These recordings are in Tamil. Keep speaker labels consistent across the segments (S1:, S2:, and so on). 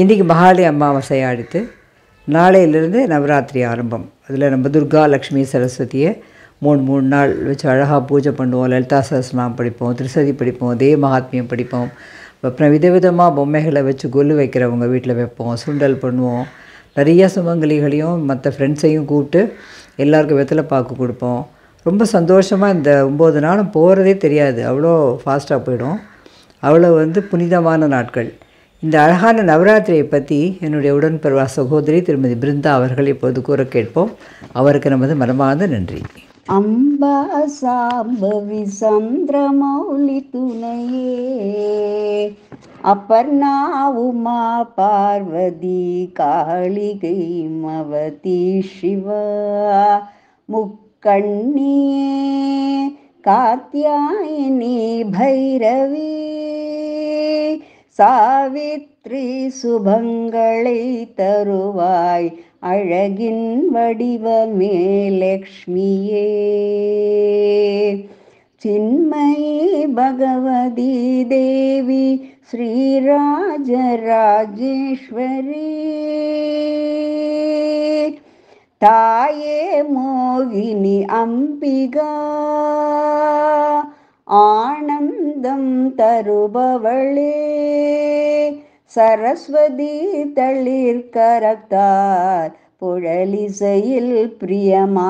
S1: இன்றைக்கி மகாலி அமாவாசையை அடுத்து நாளையிலேருந்து நவராத்திரி ஆரம்பம் அதில் நம்ம துர்கா லக்ஷ்மி சரஸ்வதியை மூணு மூணு நாள் வச்சு அழகாக பூஜை பண்ணுவோம் லலிதா சரஸ்நாம் படிப்போம் திருசதி படிப்போம் தேவ மகாத்மியம் படிப்போம் அப்புறம் விதவிதமாக பொம்மைகளை வச்சு கொல்லு வைக்கிறவங்க வீட்டில் வைப்போம் சுண்டல் பண்ணுவோம் நிறைய சுமங்கலிகளையும் மற்ற ஃப்ரெண்ட்ஸையும் கூப்பிட்டு எல்லாருக்கும் வெத்தலை பார்க்க கொடுப்போம் ரொம்ப சந்தோஷமாக இந்த ஒம்பது நாளும் போகிறதே தெரியாது அவ்வளோ ஃபாஸ்ட்டாக போயிடும் அவ்வளோ வந்து புனிதமான நாட்கள் இந்த அழகான நவராத்திரியை பற்றி என்னுடைய உடன்பிறவா சகோதரி திருமதி பிருந்தா அவர்கள் இப்போது கூற கேட்போம் அவருக்கு நமது மனமார்ந்த நன்றி அம்பா சாம்பவி சந்திரமௌலி துணையே அப்பர்ணா உமா பார்வதி காளிகை மவதி சிவா முக்கண்ணியே காத்தியாயினி பைரவி सावित्रि सुभय् अळगिन् ववमे लक्ष्म चिन्मय भगवती देवि श्रीराजराजेश्वरी ताये मोहिनी अम्बिका ஆனந்தம் தருபவளே சரஸ்வதி தளிர் கரத்தார் புழலிசையில் பிரியமானவளே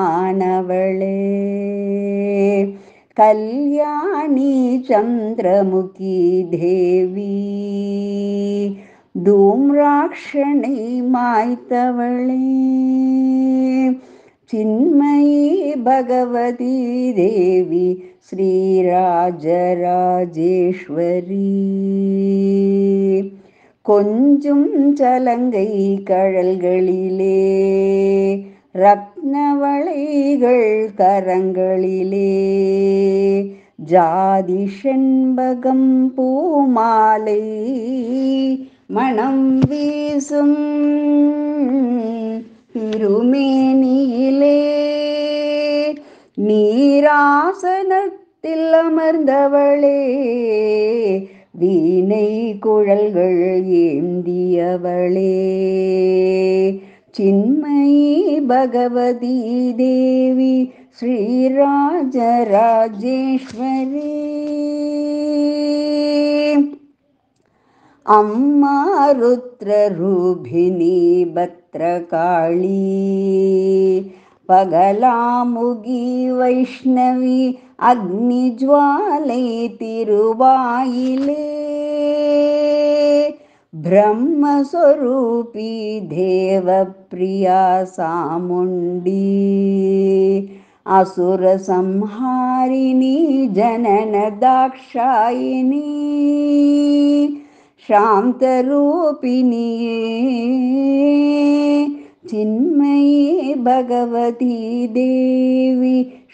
S1: கல்யாணி சந்திரமுகி தேவி தூம்ராட்சணை மாய்த்தவளே சின்மயி பகவதி தேவி ஸ்ரீராஜராஜேஸ்வரி கொஞ்சும் சலங்கை கழல்களிலே ரத்னவளைகள் கரங்களிலே ஜாதி செண்பகம் பூமாலை மணம் வீசும் திருமேனியிலே நீராசனத்தில் அமர்ந்தவளே வீணை குழல்கள் ஏந்தியவளே சின்மயி பகவதி தேவி ஸ்ரீராஜ ராஜேஸ்வரி அம்மா ருத்ரரூபிணி பத்ரகாளி पगलामुगी वैष्णवी अग्निज्वाले तिरुवायिले ब्रह्मस्वरूपी देवप्रिया सामुण्डी असुरसंहारिणी जननदाक्षायिनी शान्तरूपिणी चिन्मयी भगवती देवी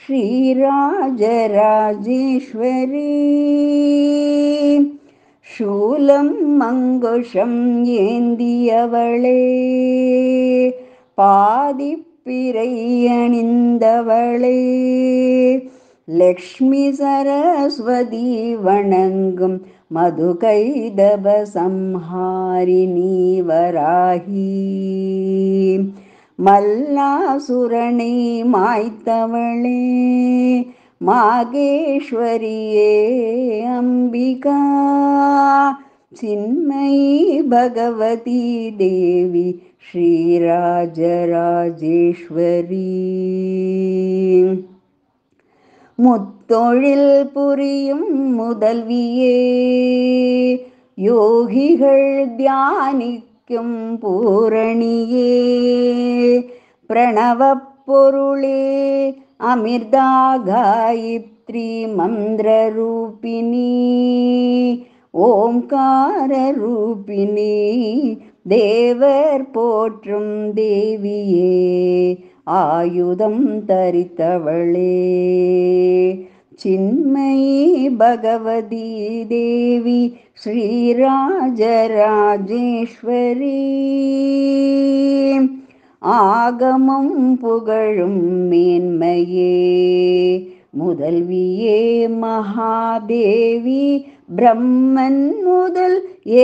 S1: श्रीराजराजेश्वरी शूलं मङ्गुषं येन्दियवळे पादिप्पिरैयणिन्दवळे लक्ष्मी सरस्वती वणङ्गं मधुकैदबसंहारिणी वराही मल्लासुरणे मायतमणे मागेश्वरि अम्बिका चिन्मयी भगवती देवी श्रीराजराजेश्वरी முத்தொழில் புரியும் முதல்வியே யோகிகள் தியானிக்கும் பூரணியே பிரணவ பொருளே அமிர்தா காயத்ரி மந்திரரூபிணி ஓம்கார ரூபிணி தேவர் போற்றும் தேவியே ஆயுதம் தரித்தவளே சின்மை பகவதி தேவி ஸ்ரீராஜராஜேஸ்வரி ஆகமும் புகழும் மேன்மையே முதல்வியே மகாதேவி பிரம்மன் முதல்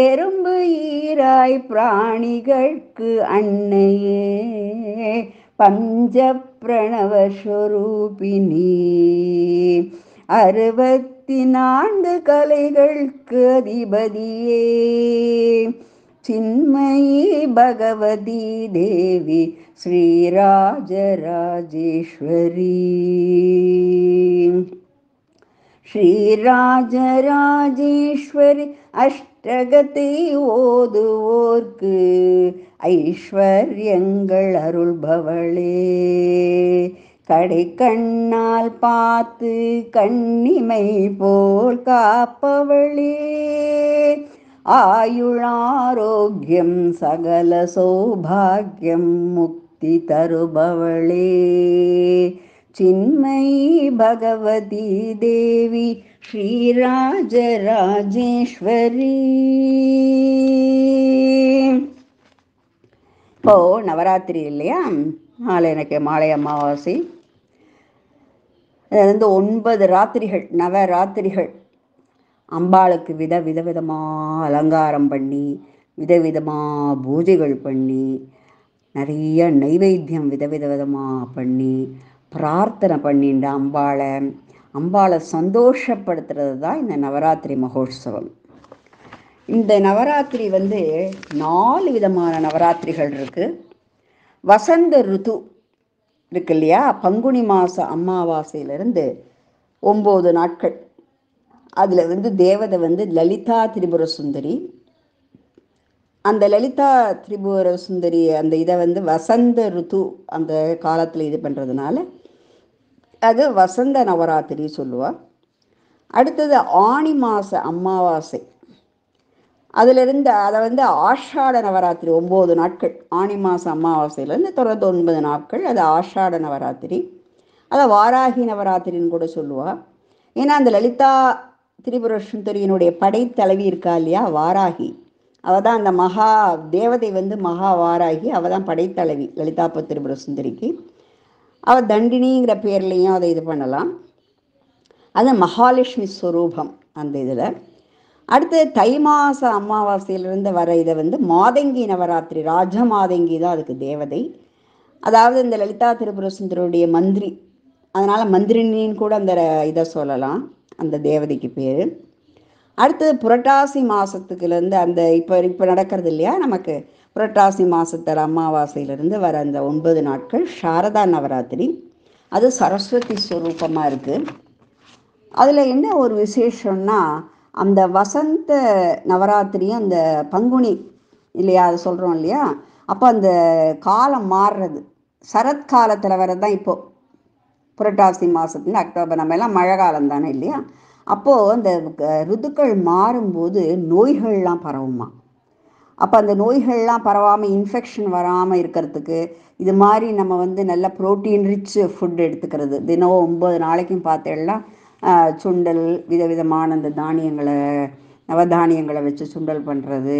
S1: எறும்பு ஈராய் பிராணிகளுக்கு அன்னையே பஞ்சப்ரணவஸ்வரூபிணி அறுபத்தி நான்கு கலைகளுக்கு அதிபதியே சின்மயி பகவதி தேவி ஸ்ரீராஜராஜேஸ்வரி ஸ்ரீராஜராஜேஸ்வரி அஷ்டகத்தை ஓதுவோர்க்கு ஐஸ்வர்யங்கள் அருள்பவளே கடை கண்ணால் பார்த்து கண்ணிமை போல் காப்பவளே ஆயுளாரோக்கியம் சகல சௌபாகியம் முக்தி தருபவளே சின்மயி பகவதி தேவி ஸ்ரீராஜராஜேஸ்வரி இப்போ நவராத்திரி இல்லையா நாளை எனக்கு மாலை அமாவாசை வந்து ஒன்பது ராத்திரிகள் நவராத்திரிகள் அம்பாளுக்கு வித விதவிதமாக அலங்காரம் பண்ணி விதவிதமாக பூஜைகள் பண்ணி நிறைய நைவேத்தியம் விதவிதவிதமாக பண்ணி பிரார்த்தனை பண்ணின்ற அம்பாளை அம்பாளை சந்தோஷப்படுத்துறது தான் இந்த நவராத்திரி மகோத்சவம் இந்த நவராத்திரி வந்து நாலு விதமான நவராத்திரிகள் இருக்குது வசந்த ருது இருக்கு இல்லையா பங்குனி மாத அமாவாசையிலிருந்து ஒம்பது நாட்கள் அதில் வந்து தேவதை வந்து லலிதா திரிபுர சுந்தரி அந்த லலிதா திரிபுர சுந்தரி அந்த இதை வந்து வசந்த ருத்து அந்த காலத்தில் இது பண்ணுறதுனால அது வசந்த நவராத்திரி சொல்லுவாள் அடுத்தது ஆணி மாத அமாவாசை அதிலிருந்து அதை வந்து ஆஷாட நவராத்திரி ஒன்பது நாட்கள் ஆணி மாதம் அமாவாசையிலேருந்து தொடர்ந்து ஒன்பது நாட்கள் அது ஆஷாட நவராத்திரி அதை வாராகி நவராத்திரின்னு கூட சொல்லுவாள் ஏன்னா அந்த லலிதா திரிபுர சுந்தரியினுடைய படைத்தலைவி இருக்கா இல்லையா வாராகி அவள் தான் அந்த மகா தேவதை வந்து மகா வாராகி அவள் தான் படைத்தலைவி லலிதாப்ப திரிபுர சுந்தரிக்கு அவள் தண்டினிங்கிற பேர்லையும் அதை இது பண்ணலாம் அது மகாலட்சுமி ஸ்வரூபம் அந்த இதில் அடுத்து தை மாச அமாவாசையிலிருந்து வர இதை வந்து மாதங்கி நவராத்திரி ராஜ மாதங்கி தான் அதுக்கு தேவதை அதாவது இந்த லலிதா திருபுர சுந்தருடைய மந்திரி அதனால் மந்திரினின்னு கூட அந்த இதை சொல்லலாம் அந்த தேவதைக்கு பேர் அடுத்தது புரட்டாசி மாதத்துக்குலேருந்து அந்த இப்போ இப்போ நடக்கிறது இல்லையா நமக்கு புரட்டாசி மாதத்தர் அமாவாசையிலிருந்து வர அந்த ஒன்பது நாட்கள் சாரதா நவராத்திரி அது சரஸ்வதி ஸ்வரூபமாக இருக்குது அதில் என்ன ஒரு விசேஷம்னா அந்த வசந்த நவராத்திரி அந்த பங்குனி இல்லையா அது சொல்கிறோம் இல்லையா அப்போ அந்த காலம் மாறுறது சரத்காலத்தில் தான் இப்போது புரட்டாசி மாதத்துல அக்டோபர் நம்ம எல்லாம் மழை காலம் தானே இல்லையா அப்போது அந்த ருதுக்கள் மாறும்போது நோய்கள்லாம் பரவுமா அப்போ அந்த நோய்கள்லாம் பரவாமல் இன்ஃபெக்ஷன் வராமல் இருக்கிறதுக்கு இது மாதிரி நம்ம வந்து நல்ல ப்ரோட்டீன் ரிச் ஃபுட் எடுத்துக்கிறது தினம் ஒம்பது நாளைக்கும் பார்த்தேன்னா சுண்டல் விதவிதமான அந்த தானியங்களை நவதானியங்களை வச்சு சுண்டல் பண்ணுறது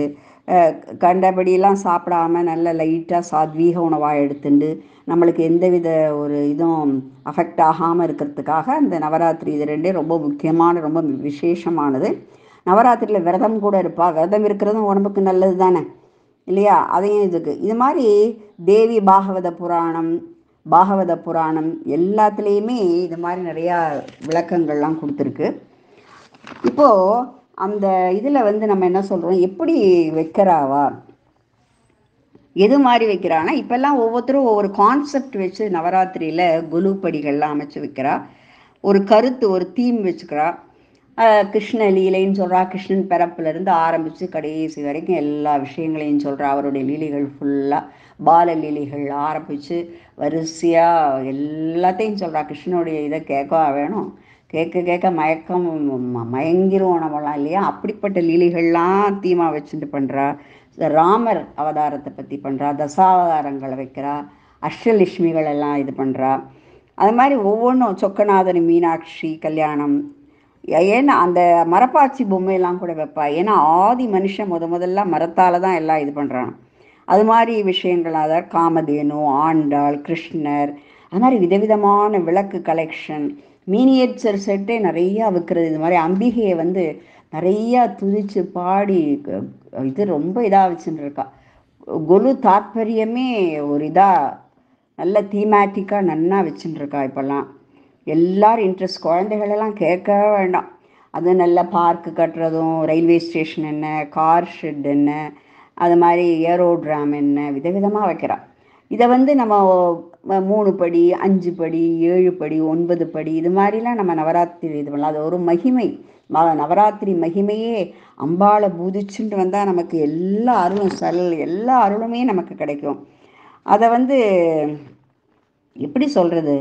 S1: கண்டபடியெல்லாம் சாப்பிடாம நல்ல லைட்டாக சாத்வீக உணவாக எடுத்துண்டு நம்மளுக்கு எந்தவித ஒரு இதுவும் அஃபெக்ட் ஆகாமல் இருக்கிறதுக்காக அந்த நவராத்திரி இது ரெண்டே ரொம்ப முக்கியமான ரொம்ப விசேஷமானது நவராத்திரியில் விரதம் கூட இருப்பா விரதம் இருக்கிறதும் உடம்புக்கு நல்லது தானே இல்லையா அதையும் இதுக்கு இது மாதிரி தேவி பாகவத புராணம் பாகவத புராணம் எல்லாத்துலேயுமே இது மாதிரி நிறையா விளக்கங்கள்லாம் கொடுத்துருக்கு இப்போது அந்த இதில் வந்து நம்ம என்ன சொல்கிறோம் எப்படி வைக்கிறாவா எது மாதிரி வைக்கிறான்னா இப்போல்லாம் ஒவ்வொருத்தரும் ஒவ்வொரு கான்செப்ட் வச்சு நவராத்திரியில் குலு படிகள்லாம் அமைச்சு வைக்கிறா ஒரு கருத்து ஒரு தீம் வச்சுக்கிறா கிருஷ்ண லீலைன்னு சொல்கிறா கிருஷ்ணன் பிறப்புலேருந்து ஆரம்பித்து கடைசி வரைக்கும் எல்லா விஷயங்களையும் சொல்கிறா அவருடைய லீலைகள் ஃபுல்லாக பாலலீலைகள் ஆரம்பித்து வரிசையாக எல்லாத்தையும் சொல்கிறா கிருஷ்ணனுடைய இதை கேட்கவா வேணும் கேட்க கேட்க மயக்கம் மயங்கிரும் நம்மளாம் இல்லையா அப்படிப்பட்ட லீலைகள்லாம் தீமா வச்சுட்டு பண்ணுறா ராமர் அவதாரத்தை பற்றி பண்ணுறா தசாவதாரங்களை வைக்கிறா அஷ்டலட்சுமிகள் எல்லாம் இது பண்ணுறா அது மாதிரி ஒவ்வொன்றும் சொக்கநாதன் மீனாட்சி கல்யாணம் ஏன்னா அந்த மரப்பாச்சி பொம்மையெல்லாம் கூட வைப்பா ஏன்னா ஆதி மனுஷன் முத முதல்ல மரத்தால் தான் எல்லாம் இது பண்ணுறான் அது மாதிரி விஷயங்கள் அதாவது காமதேனு ஆண்டாள் கிருஷ்ணர் அது மாதிரி விதவிதமான விளக்கு கலெக்ஷன் மீனியேச்சர் செட்டே நிறையா விற்கிறது இது மாதிரி அம்பிகையை வந்து நிறையா துதிச்சு பாடி இது ரொம்ப இதாக வச்சுட்டு இருக்கா கொலு தாத்பரியமே ஒரு இதாக நல்ல தீமேட்டிக்காக நன்னா வச்சுட்டுருக்கா இப்போல்லாம் எல்லாரும் இன்ட்ரெஸ்ட் குழந்தைகளெல்லாம் கேட்க வேண்டாம் அது நல்ல பார்க்கு கட்டுறதும் ரயில்வே ஸ்டேஷன் என்ன கார் ஷெட் என்ன அது மாதிரி ஏரோட்ராம் என்ன விதவிதமாக வைக்கிறான் இதை வந்து நம்ம மூணு படி அஞ்சு படி ஏழு படி ஒன்பது படி இது மாதிரிலாம் நம்ம நவராத்திரி இது பண்ணலாம் அது ஒரு மகிமை நவராத்திரி மகிமையே அம்பாளை பூதிச்சுட்டு வந்தால் நமக்கு எல்லா அருளும் சல் எல்லா அருளுமே நமக்கு கிடைக்கும் அதை வந்து எப்படி சொல்கிறது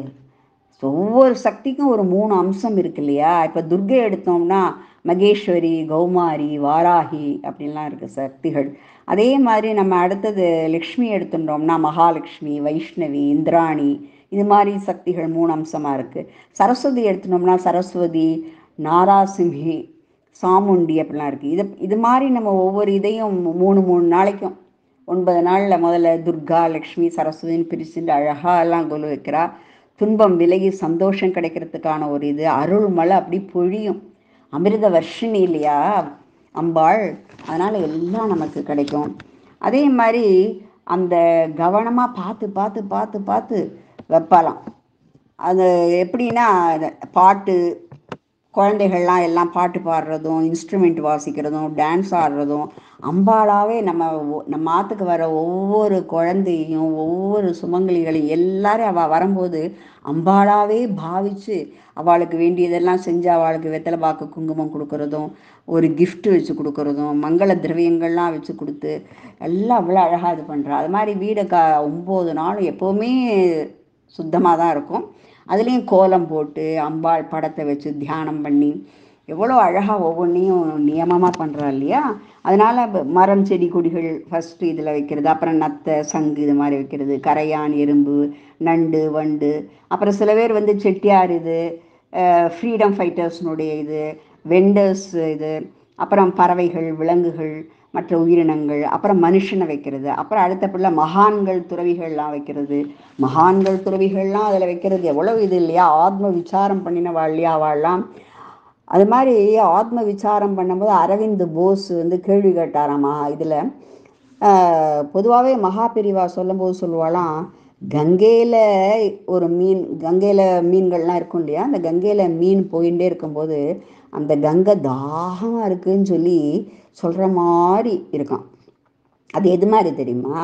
S1: ஒவ்வொரு சக்திக்கும் ஒரு மூணு அம்சம் இருக்கு இல்லையா இப்போ துர்கை எடுத்தோம்னா மகேஸ்வரி கௌமாரி வாராகி அப்படின்லாம் இருக்குது சக்திகள் அதே மாதிரி நம்ம அடுத்தது லக்ஷ்மி எடுத்துட்டோம்னா மகாலட்சுமி வைஷ்ணவி இந்திராணி இது மாதிரி சக்திகள் மூணு அம்சமாக இருக்குது சரஸ்வதி எடுத்துனோம்னா சரஸ்வதி நாராசிம்ஹி சாமுண்டி அப்படிலாம் இருக்குது இது இது மாதிரி நம்ம ஒவ்வொரு இதையும் மூணு மூணு நாளைக்கும் ஒன்பது நாளில் முதல்ல துர்கா லக்ஷ்மி சரஸ்வதினு பிரிச்சுட்டு அழகாலாம் கொலு வைக்கிறா துன்பம் விலகி சந்தோஷம் கிடைக்கிறதுக்கான ஒரு இது அருள்மலை அப்படி பொழியும் அமிர்த வர்ஷினி இல்லையா அம்பாள் அதனால் எல்லாம் நமக்கு கிடைக்கும் அதே மாதிரி அந்த கவனமாக பார்த்து பார்த்து பார்த்து பார்த்து வைப்பலாம் அது எப்படின்னா பாட்டு குழந்தைகள்லாம் எல்லாம் பாட்டு பாடுறதும் இன்ஸ்ட்ருமெண்ட் வாசிக்கிறதும் டான்ஸ் ஆடுறதும் அம்பாளாவே நம்ம நம்ம ஆற்றுக்கு வர ஒவ்வொரு குழந்தையும் ஒவ்வொரு சுமங்கலிகளையும் எல்லாரும் அவள் வரும்போது அம்பாளாவே பாவிச்சு அவளுக்கு வேண்டியதெல்லாம் செஞ்சு அவளுக்கு வெத்தலை பாக்கு குங்குமம் கொடுக்குறதும் ஒரு கிஃப்ட் வச்சு கொடுக்குறதும் மங்கள திரவியங்கள்லாம் வச்சு கொடுத்து எல்லாம் அவ்வளோ அழகாக இது பண்ணுறா அது மாதிரி வீடை க ஒம்பது நாளும் எப்போவுமே சுத்தமாக தான் இருக்கும் அதுலேயும் கோலம் போட்டு அம்பாள் படத்தை வச்சு தியானம் பண்ணி எவ்வளோ அழகாக ஒவ்வொன்றையும் நியமமாக பண்ணுறா இல்லையா அதனால் மரம் செடி கொடிகள் ஃபஸ்ட்டு இதில் வைக்கிறது அப்புறம் நத்தை சங்கு இது மாதிரி வைக்கிறது கரையான் எறும்பு நண்டு வண்டு அப்புறம் சில பேர் வந்து செட்டியார் இது ஃப்ரீடம் ஃபைட்டர்ஸ்னுடைய இது வெண்டர்ஸ் இது அப்புறம் பறவைகள் விலங்குகள் மற்ற உயிரினங்கள் அப்புறம் மனுஷனை வைக்கிறது அப்புறம் அடுத்த பிள்ளை மகான்கள் துறவிகள்லாம் வைக்கிறது மகான்கள் துறவிகள்லாம் அதில் வைக்கிறது எவ்வளோ இது இல்லையா ஆத்ம விசாரம் பண்ணின வாழ்லையா வாழலாம் அது மாதிரி ஆத்ம விசாரம் பண்ணும்போது அரவிந்த் போஸ் வந்து கேள்வி கேட்டாராமா இதில் பொதுவாகவே மகாபிரிவா சொல்லும்போது சொல்லுவாளாம் கங்கையில் ஒரு மீன் கங்கையில் மீன்கள்லாம் இருக்கும் இல்லையா அந்த கங்கையில் மீன் போயிட்டே இருக்கும்போது அந்த கங்கை தாகமாக இருக்குன்னு சொல்லி சொல்கிற மாதிரி இருக்கான் அது எது மாதிரி தெரியுமா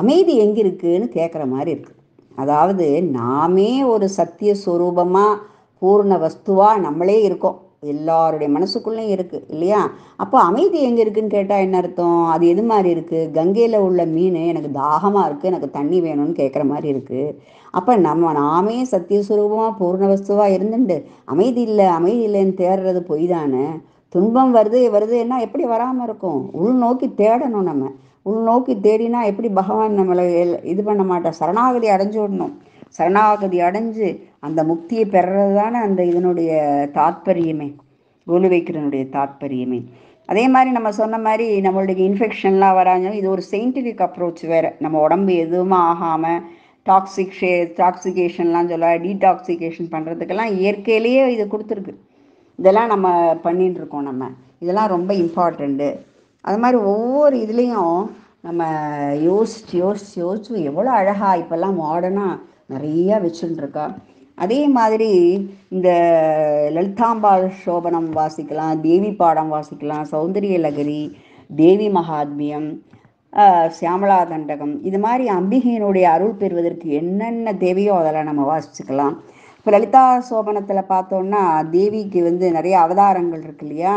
S1: அமைதி எங்கே இருக்குன்னு கேட்குற மாதிரி இருக்குது அதாவது நாமே ஒரு சத்திய சுரூபமாக பூர்ண வஸ்துவாக நம்மளே இருக்கோம் எல்லாருடைய மனசுக்குள்ளேயும் இருக்குது இல்லையா அப்போ அமைதி எங்கே இருக்குன்னு கேட்டால் என்ன அர்த்தம் அது எது மாதிரி இருக்குது கங்கையில் உள்ள மீன் எனக்கு தாகமாக இருக்குது எனக்கு தண்ணி வேணும்னு கேட்குற மாதிரி இருக்குது அப்போ நம்ம நாமே சத்தியஸ்வரூபமாக பூர்ண வஸ்துவாக இருந்துட்டு அமைதி இல்லை அமைதி இல்லைன்னு தேடுறது பொய் தானே துன்பம் வருது வருதுன்னா எப்படி வராமல் இருக்கும் உள்நோக்கி தேடணும் நம்ம உள் நோக்கி தேடினா எப்படி பகவான் நம்மளை இது பண்ண மாட்டோம் சரணாகதி அடைஞ்சு விடணும் சரணாகதி அடைஞ்சு அந்த முக்தியை பெறது தானே அந்த இதனுடைய தாத்பரியமே கோலு வைக்கிறனுடைய தாத்பரியமே அதே மாதிரி நம்ம சொன்ன மாதிரி நம்மளுடைய இன்ஃபெக்ஷன்லாம் வராங்க இது ஒரு சயின்டிஃபிக் அப்ரோச் வேறு நம்ம உடம்பு எதுவுமே ஆகாமல் டாக்ஸிக் ஷே டாக்ஸிகேஷன்லாம் சொல்ல டீடாக்சிகேஷன் பண்ணுறதுக்கெல்லாம் இயற்கையிலேயே இது கொடுத்துருக்கு இதெல்லாம் நம்ம பண்ணிட்டு இருக்கோம் நம்ம இதெல்லாம் ரொம்ப இம்பார்ட்டண்ட்டு அது மாதிரி ஒவ்வொரு இதுலேயும் நம்ம யோசிச்சு யோசிச்சு யோசிச்சு எவ்வளோ அழகாக இப்போல்லாம் மாடர்னாக நிறையா வச்சுருக்கா அதே மாதிரி இந்த லலிதாம்பாள் சோபனம் வாசிக்கலாம் தேவி பாடம் வாசிக்கலாம் சௌந்தரிய லகரி தேவி மகாத்மியம் சியாமலா தண்டகம் இது மாதிரி அம்பிகையினுடைய அருள் பெறுவதற்கு என்னென்ன தேவையோ அதெல்லாம் நம்ம வாசிச்சுக்கலாம் இப்போ லலிதா சோபனத்தில் பார்த்தோம்னா தேவிக்கு வந்து நிறைய அவதாரங்கள் இருக்கு இல்லையா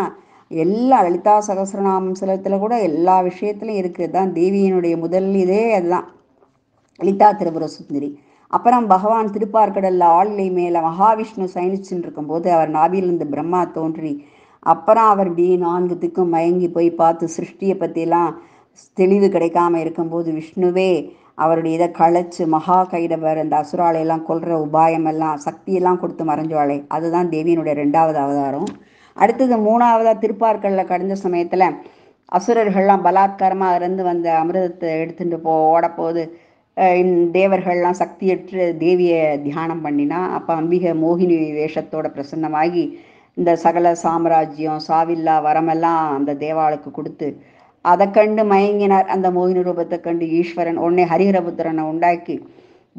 S1: எல்லா லலிதா சகசிரநாமம் சிலத்தில் கூட எல்லா விஷயத்துலையும் இருக்குது தான் தேவியினுடைய முதல் இதே அதுதான் லலிதா திருபுர சுந்தரி அப்புறம் பகவான் திருப்பார்கடல்ல ஆளிலை மேல மகாவிஷ்ணு சயனிச்சுன்னு இருக்கும்போது அவர் நாபிலிருந்து பிரம்மா தோன்றி அப்புறம் அவர் இப்படி நான்கு திக்கும் மயங்கி போய் பார்த்து சிருஷ்டியை பற்றிலாம் தெளிவு கிடைக்காம இருக்கும்போது விஷ்ணுவே அவருடைய இதை களைச்சு மகா கைடவர் அந்த அசுராலையெல்லாம் கொள்கிற உபாயமெல்லாம் சக்தியெல்லாம் கொடுத்து மறைஞ்சாளே அதுதான் தேவியனுடைய ரெண்டாவது அவதாரம் அடுத்தது மூணாவதாக திருப்பார்களில் கடந்த சமயத்தில் அசுரர்கள்லாம் பலாத்காரமாக இருந்து வந்த அமிர்தத்தை எடுத்துட்டு போ போகுது தேவர்கள்லாம் சக்தியற்ற தேவியை தியானம் பண்ணினா அப்போ அம்பிகை மோகினி வேஷத்தோட பிரசன்னமாகி இந்த சகல சாம்ராஜ்யம் சாவில்லா வரமெல்லாம் அந்த தேவாளுக்கு கொடுத்து அதை கண்டு மயங்கினார் அந்த மோகினி ரூபத்தை கண்டு ஈஸ்வரன் உடனே ஹரிஹரபுத்திரனை உண்டாக்கி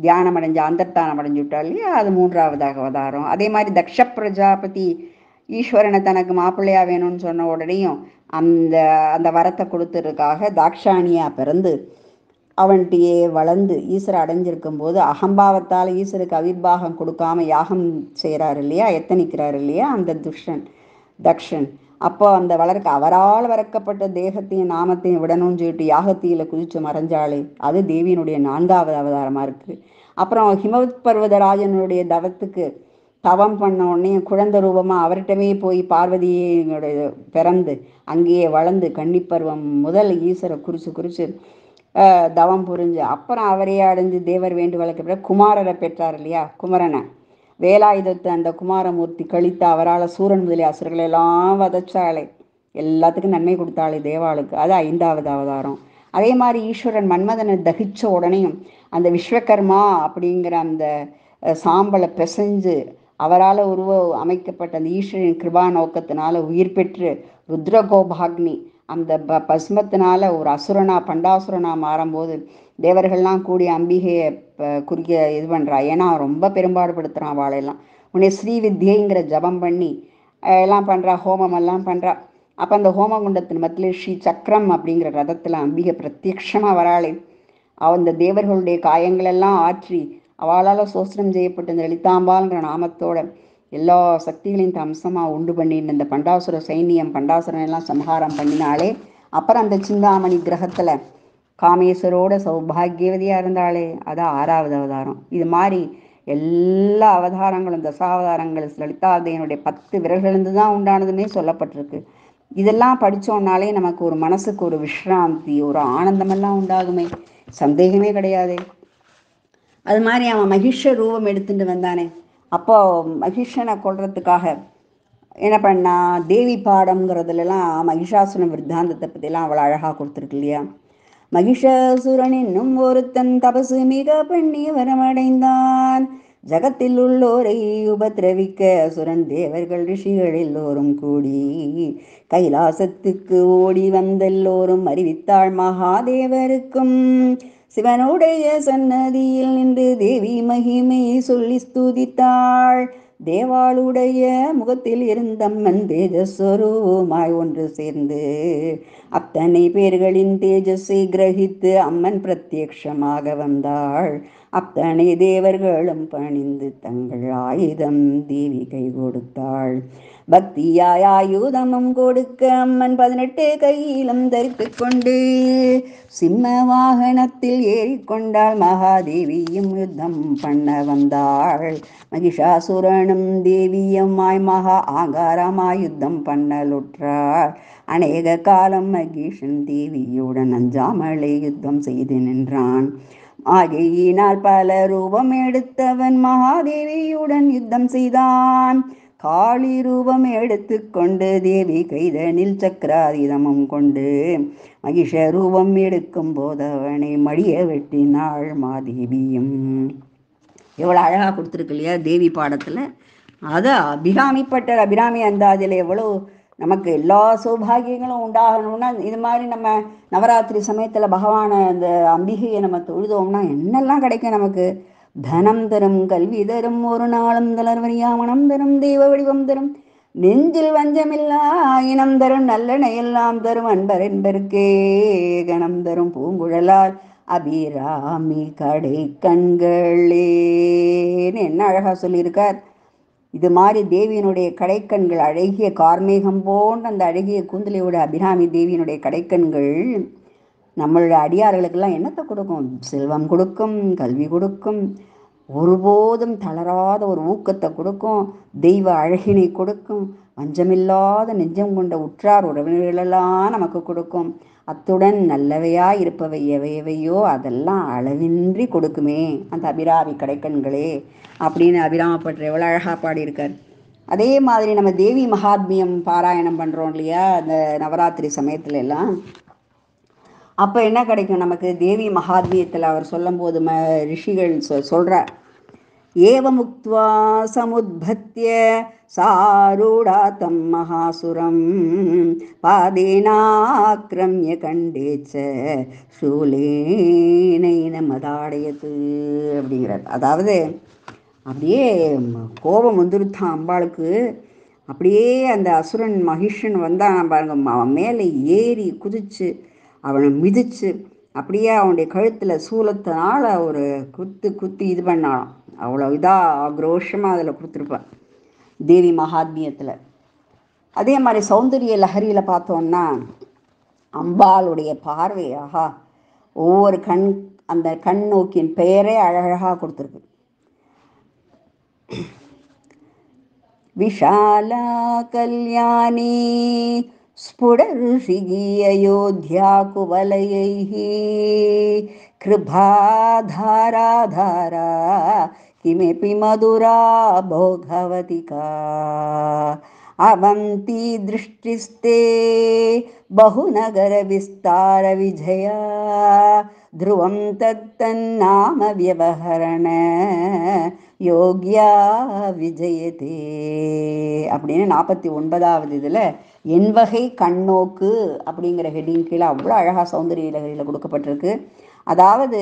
S1: தியானம் அடைஞ்ச அந்தர்த்தானம் அடைஞ்சு விட்டா இல்லையா அது மூன்றாவதாக வதாரம் அதே மாதிரி தக்ஷ பிரஜாபதி ஈஸ்வரனை தனக்கு மாப்பிள்ளையா வேணும்னு சொன்ன உடனேயும் அந்த அந்த வரத்தை கொடுத்ததுக்காக தாக்ஷாணியா பிறந்து அவன்கிட்டயே வளர்ந்து ஈஸ்வரை அடைஞ்சிருக்கும் போது அகம்பாவத்தால் ஈஸ்வருக்கு அவிர்வாகம் கொடுக்காம யாகம் செய்கிறாரு இல்லையா எத்தனிக்கிறார் இல்லையா அந்த துஷன் தக்ஷன் அப்போ அந்த வளர்க்க அவரால் வறக்கப்பட்ட தேகத்தையும் நாமத்தையும் விடணும்னு சொல்லிட்டு யாகத்தியில் குதிச்சு மறைஞ்சாலே அது தேவியினுடைய நான்காவது அவதாரமாக இருக்குது அப்புறம் ஹிமவத் பர்வதராஜனுடைய தவத்துக்கு தவம் பண்ண உடனே குழந்தை ரூபமாக அவர்கிட்டவே போய் பார்வதியோட பிறந்து அங்கேயே வளர்ந்து கன்னிப்பருவம் முதல் ஈஸ்வரை குறிச்சு குறித்து தவம் புரிஞ்சு அப்புறம் அவரையே அடைஞ்சு தேவர் வேண்டுகோளுக்கு பிறகு குமாரரை பெற்றார் இல்லையா குமரனை வேலாயுதத்தை அந்த குமாரமூர்த்தி கழித்த அவரால் சூரன் முதலி அசுரர்கள் எல்லாம் வதச்சாளே எல்லாத்துக்கும் நன்மை கொடுத்தாளே தேவாளுக்கு அது ஐந்தாவது அவதாரம் அதே மாதிரி ஈஸ்வரன் மன்மதனை தகிச்ச உடனேயும் அந்த விஸ்வகர்மா அப்படிங்கிற அந்த சாம்பலை பிசைஞ்சு அவரால் உருவ அமைக்கப்பட்ட அந்த ஈஸ்வரின் கிருபா நோக்கத்தினால உயிர் பெற்று ருத்ரகோபாக்னி அந்த ப பஸ்மத்தினால ஒரு அசுரனா பண்டாசுரனா மாறும்போது தேவர்கள்லாம் கூடிய அம்பிகையை குறுகிய இது பண்ணுறா ஏன்னா ரொம்ப பெரும்பாடுபடுத்துகிறான் அவளெல்லாம் உடனே ஸ்ரீ வித்யைங்கிற ஜபம் பண்ணி எல்லாம் பண்ணுறா எல்லாம் பண்ணுறா அப்போ அந்த ஹோமகுண்டத்தின் மத்தில ஸ்ரீ சக்கரம் அப்படிங்கிற ரதத்தில் அம்பிகை பிரத்யக்ஷமாக வராளே அந்த தேவர்களுடைய காயங்களெல்லாம் ஆற்றி அவளால் சோசனம் செய்யப்பட்ட இந்த லலிதாம்பால்ங்கிற நாமத்தோட எல்லா சக்திகளையும் தம்சமாக உண்டு பண்ணின்னு இந்த பண்டாசுர சைன்யம் எல்லாம் சம்ஹாரம் பண்ணினாலே அப்புறம் அந்த சிந்தாமணி கிரகத்தில் காமேஸ்வரோட சௌபாகியவதியாக இருந்தாலே அதான் ஆறாவது அவதாரம் இது மாதிரி எல்லா அவதாரங்களும் தசாவதாரங்கள் லலிதாதேவனுடைய பத்து விரல்களிருந்து தான் உண்டானதுன்னே சொல்லப்பட்டிருக்கு இதெல்லாம் படித்தோன்னாலே நமக்கு ஒரு மனசுக்கு ஒரு விஷ்ராந்தி ஒரு ஆனந்தமெல்லாம் உண்டாகுமே சந்தேகமே கிடையாது அது மாதிரி அவன் மகிஷ ரூபம் எடுத்துட்டு வந்தானே அப்போ மகிஷனை கொள்றதுக்காக என்ன பண்ணா தேவி பாடம்ங்கிறதுலாம் மகிஷாசுரன் விருத்தாந்தத்தை பற்றிலாம் அவ்வளோ அழகாக கொடுத்துருக்கு இல்லையா மகிஷாசுரன் இன்னும் ஒருத்தன் தபசு மிக பண்ணி வரமடைந்தான் ஜகத்தில் உள்ளோரை உபதிரவிக்க சுரன் தேவர்கள் ரிஷிகள் எல்லோரும் கூடி கைலாசத்துக்கு ஓடி வந்தெல்லோரும் அறிவித்தாள் மகாதேவருக்கும் சிவனுடைய சன்னதியில் நின்று தேவி மகிமையை சொல்லி ஸ்துதித்தாள் தேவாளுடைய முகத்தில் இருந்தம்மன் தேஜஸ்வரூபமாய் ஒன்று சேர்ந்து அத்தனை பேர்களின் தேஜஸை கிரகித்து அம்மன் பிரத்யக்ஷமாக வந்தாள் அத்தனை தேவர்களும் பணிந்து தங்கள் ஆயுதம் தேவி கை கொடுத்தாள் பக்தியாய் ஆயுதமும் கொடுக்க அம்மன் பதினெட்டு கையிலும் தரித்து கொண்டு சிம்ம வாகனத்தில் ஏறிக்கொண்டாள் மகாதேவியும் யுத்தம் பண்ண வந்தாள் மகிஷாசுரனும் தேவியம்மாய் மகா ஆகாரமாய் யுத்தம் பண்ணலுற்றாள் அநேக காலம் மகிஷன் தேவியுடன் அஞ்சாமலே யுத்தம் செய்து நின்றான் ஆகையினால் பல ரூபம் எடுத்தவன் மகாதேவியுடன் யுத்தம் செய்தான் காளி ரூபம் எடுத்துக்கொண்டு தேவி கைதனில் சக்கராதிதமம் கொண்டு மகிஷ ரூபம் எடுக்கும் போதவனை மடிய வெட்டினாள் மாதேவியும் எவ்வளோ அழகாக கொடுத்துருக்கு இல்லையா தேவி பாடத்தில் அதை அபிராமிப்பட்ட அபிராமி அந்தாதியில் எவ்வளோ நமக்கு எல்லா சௌபாகியங்களும் உண்டாகணும்னா இது மாதிரி நம்ம நவராத்திரி சமயத்தில் பகவானை அந்த அம்பிகையை நம்ம தொழுதோம்னா என்னெல்லாம் கிடைக்கும் நமக்கு தனம் தரும் கல்வி தரும் ஒரு நாளும் தளர்வரியாமணம் தரும் தெய்வ வடிவம் தரும் நெஞ்சில் வஞ்சமில்லா இனம் தரும் நல்லெண்ணெய் எல்லாம் தரும் அன்பர் என்பருக்கே கணம் தரும் பூங்குழலால் அபிராமி கடை கண்களேன்னு என்ன அழகா சொல்லியிருக்கார் இது மாதிரி தேவியினுடைய கடைக்கண்கள் அழகிய கார்மேகம் போன்ற அந்த அழகிய கூந்தலையோட அபிராமி தேவியினுடைய கடைக்கண்கள் நம்மளுடைய அடியார்களுக்கெல்லாம் என்னத்தை கொடுக்கும் செல்வம் கொடுக்கும் கல்வி கொடுக்கும் ஒருபோதும் தளராத ஒரு ஊக்கத்தை கொடுக்கும் தெய்வ அழகினை கொடுக்கும் வஞ்சமில்லாத நெஞ்சம் கொண்ட உற்றார் உறவினர்களெல்லாம் நமக்கு கொடுக்கும் அத்துடன் நல்லவையா இருப்பவை எவை எவையோ அதெல்லாம் அளவின்றி கொடுக்குமே அந்த அபிராமி கடைக்கண்களே அப்படின்னு அபிராமப்பட்டு எவ்வளோ அழகாக பாடியிருக்கார் அதே மாதிரி நம்ம தேவி மகாத்மியம் பாராயணம் பண்ணுறோம் இல்லையா அந்த நவராத்திரி சமயத்துல எல்லாம் அப்போ என்ன கிடைக்கும் நமக்கு தேவி மகாத்மியத்தில் அவர் சொல்லும்போது ம ரிஷிகள் சொ சொல்கிறார் ஏவமுக்வா சமுத்பத்திய சாரூடா தம் மகாசுரம் பாதேனாக்கிரமிய கண்டேச்ச சூலேனை மதாடையது அப்படிங்கிறார் அதாவது அப்படியே கோபம் வந்துருத்தான் அம்பாளுக்கு அப்படியே அந்த அசுரன் மகிஷன் வந்தான் பாருங்க மேலே ஏறி குதிச்சு அவனை மிதித்து அப்படியே அவனுடைய கழுத்தில் சூலத்தினால் ஒரு குத்து குத்து இது பண்ணாலாம் அவ்வளோ இதாக ஆக்ரோஷமாக அதில் கொடுத்துருப்பான் தேவி மகாத்மியத்தில் அதே மாதிரி சௌந்தரிய லஹரியில் பார்த்தோம்னா அம்பாளுடைய பார்வையாக ஒவ்வொரு கண் அந்த கண் நோக்கின் பெயரே அழகாக கொடுத்துருக்கு விஷாலா கல்யாணி ಸ್ಫುಡಋಷಿಗೀಯೋಧ್ಯಾಕುಬಲೈ ಕೃಪಾರಾಧಾರಾ ಕೇ ಮಧುರಾ ಬೋಗವತಿ ಕಾ ಅವಂತಿ ದೃಷ್ಟಿಸ್ತೆ ಬಹುನಗರ ವಿಸ್ತಾರ ವಿಜಯ ಧ್ರುವಂ ಯೋಗ್ಯ ವಿಜಯತೆ ಅಡೀನ ನಾಪತ್ತಿ ಒಂಬದಾವದ என் வகை கண்ணோக்கு அப்படிங்கிற ஹெட்டிங் கீழே அவ்வளோ அழகாக சௌந்தரிய இலகரியில் கொடுக்கப்பட்டிருக்கு அதாவது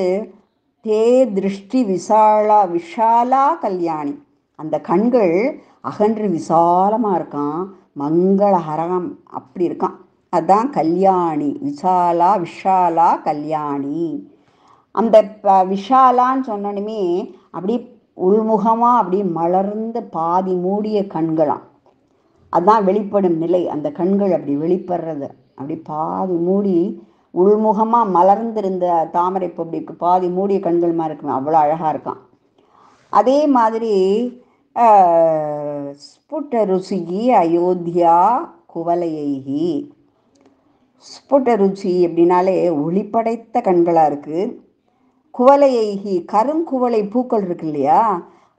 S1: தே திருஷ்டி விசாலா விஷாலா கல்யாணி அந்த கண்கள் அகன்று விசாலமாக இருக்கான் மங்களஹரகம் அப்படி இருக்கான் அதுதான் கல்யாணி விசாலா விஷாலா கல்யாணி அந்த விஷாலான்னு சொன்னனுமே அப்படியே உள்முகமாக அப்படியே மலர்ந்து பாதி மூடிய கண்களாம் அதான் வெளிப்படும் நிலை அந்த கண்கள் அப்படி வெளிப்படுறது அப்படி பாதி மூடி உள்முகமாக மலர்ந்திருந்த தாமரை பப்ளிக்கு பாதி மூடிய கண்கள் மாதிரி இருக்கணும் அவ்வளோ அழகாக இருக்கான் அதே மாதிரி ஸ்புட்ட ருசிகி அயோத்தியா குவலையைகி ஸ்புட்ட ருச்சி அப்படின்னாலே ஒளிப்படைத்த கண்களாக இருக்குது குவலையைகி கருங்குவலை பூக்கள் இருக்கு இல்லையா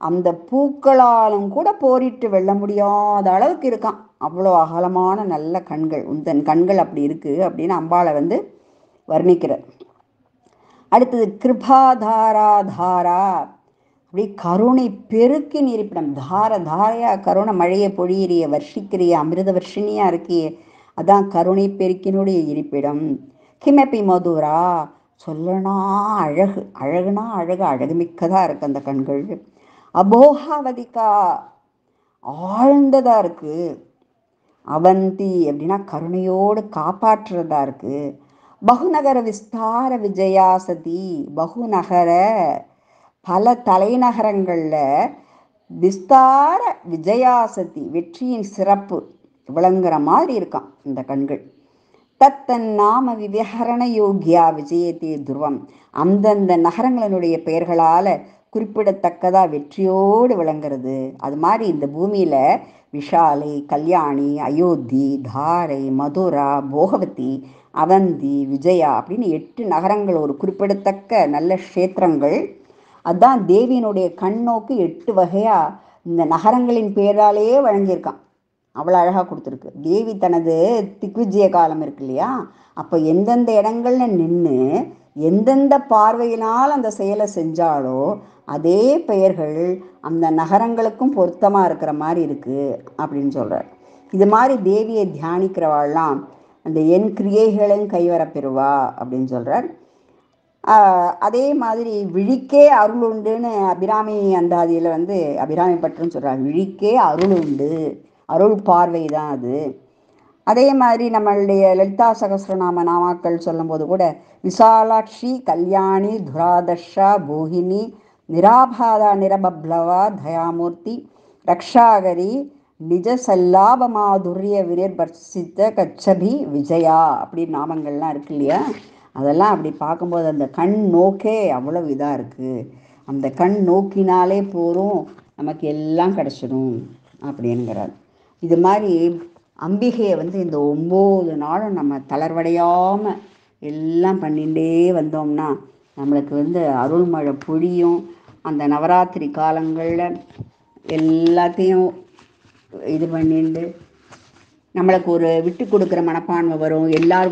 S1: அந்த பூக்களாலும் கூட போரிட்டு வெல்ல முடியாத அளவுக்கு இருக்கான் அவ்வளோ அகலமான நல்ல கண்கள் உந்தன் கண்கள் அப்படி இருக்கு அப்படின்னு அம்பாளை வந்து வர்ணிக்கிறார் அடுத்தது கிருபாதாரா தாரா அப்படி கருணை பெருக்கி இருப்பிடம் தார தாரையா கருணை மழையை பொழியிறிய வர்ஷிக்கிறிய அமிர்த வர்ஷினியா இருக்கிய அதான் கருணை பெருக்கினுடைய இருப்பிடம் கிமப்பி மதுரா சொல்லனா அழகு அழகுனா அழகு அழகு மிக்கதாக இருக்கு அந்த கண்கள் அபோகாவதிக்கா ஆழ்ந்ததா இருக்கு அவந்தி அப்படின்னா கருணையோடு காப்பாற்றுறதா இருக்கு பகுநகர விஸ்தார விஜயாசதி பகுநகர பல தலைநகரங்களில் விஸ்தார விஜயாசதி வெற்றியின் சிறப்பு விளங்குற மாதிரி இருக்கான் இந்த கண்கள் தத்தன் நாம விவகரண யோகியா விஜயத்தே துருவம் அந்தந்த நகரங்களினுடைய பெயர்களால் குறிப்பிடத்தக்கதாக வெற்றியோடு விளங்குறது அது மாதிரி இந்த பூமியில் விஷாலை கல்யாணி அயோத்தி தாரை மதுரா போகவதி அவந்தி விஜயா அப்படின்னு எட்டு நகரங்கள் ஒரு குறிப்பிடத்தக்க நல்ல க்ஷேத்திரங்கள் அதுதான் தேவியினுடைய கண் நோக்கு எட்டு வகையாக இந்த நகரங்களின் பேராலேயே வழங்கியிருக்கான் அவ்வளோ அழகாக கொடுத்துருக்கு தேவி தனது திக்விஜய காலம் இருக்கு இல்லையா அப்போ எந்தெந்த இடங்கள்ல நின்று எந்தெந்த பார்வையினால் அந்த செயலை செஞ்சாலோ அதே பெயர்கள் அந்த நகரங்களுக்கும் பொருத்தமாக இருக்கிற மாதிரி இருக்குது அப்படின்னு சொல்கிறார் இது மாதிரி தேவியை தியானிக்கிறவாள்லாம் அந்த என் கிரியைகளையும் கைவரப்பெறுவா அப்படின்னு சொல்கிறார் அதே மாதிரி விழிக்கே அருள் உண்டுன்னு அபிராமி அந்தாதியில் வந்து அபிராமி பற்றுன்னு சொல்கிறாங்க விழிக்கே அருள் உண்டு அருள் பார்வை தான் அது அதே மாதிரி நம்மளுடைய லலிதா சகசிரநாம நாமாக்கள் சொல்லும்போது கூட விசாலாட்சி கல்யாணி துராதர்ஷா போகினி நிராபாதா நிரபப்ளவா தயாமூர்த்தி ரக்ஷாகரி நிஜ சல்லாப மாதுரிய வினிர்பர்சித்த கச்சபி விஜயா அப்படின்னு நாமங்கள்லாம் இருக்கு இல்லையா அதெல்லாம் அப்படி பார்க்கும்போது அந்த கண் நோக்கே அவ்வளோ இதாக இருக்குது அந்த கண் நோக்கினாலே போதும் நமக்கு எல்லாம் கிடச்சிடும் அப்படிங்கிறார் இது மாதிரி அம்பிகையை வந்து இந்த ஒம்பது நாளும் நம்ம தளர்வடையாமல் எல்லாம் பண்ணிகிட்டே வந்தோம்னா நம்மளுக்கு வந்து அருள்மழை பொழியும் அந்த நவராத்திரி காலங்களில் எல்லாத்தையும் இது பண்ணிட்டு நம்மளுக்கு ஒரு விட்டு கொடுக்குற மனப்பான்மை வரும் எல்லார்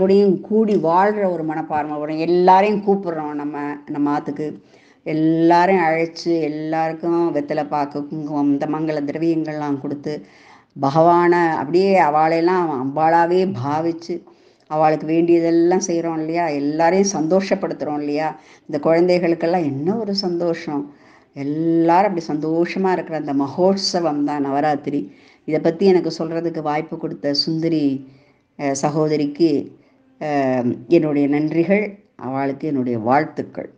S1: கூடி வாழ்கிற ஒரு மனப்பான்மை வரும் எல்லாரையும் கூப்பிட்றோம் நம்ம நம்ம ஆற்றுக்கு எல்லாரையும் அழைச்சி எல்லாருக்கும் வெத்தலை பார்க்க குங்குமம் இந்த மங்கள திரவியங்கள்லாம் கொடுத்து பகவானை அப்படியே அவளையெல்லாம் அம்பாளாவே பாவிச்சு அவளுக்கு வேண்டியதெல்லாம் செய்கிறோம் இல்லையா எல்லாரையும் சந்தோஷப்படுத்துகிறோம் இல்லையா இந்த குழந்தைகளுக்கெல்லாம் என்ன ஒரு சந்தோஷம் எல்லாரும் அப்படி சந்தோஷமாக இருக்கிற அந்த மகோத்சவம் தான் நவராத்திரி இதை பற்றி எனக்கு சொல்கிறதுக்கு வாய்ப்பு கொடுத்த சுந்தரி சகோதரிக்கு என்னுடைய நன்றிகள் அவளுக்கு என்னுடைய வாழ்த்துக்கள்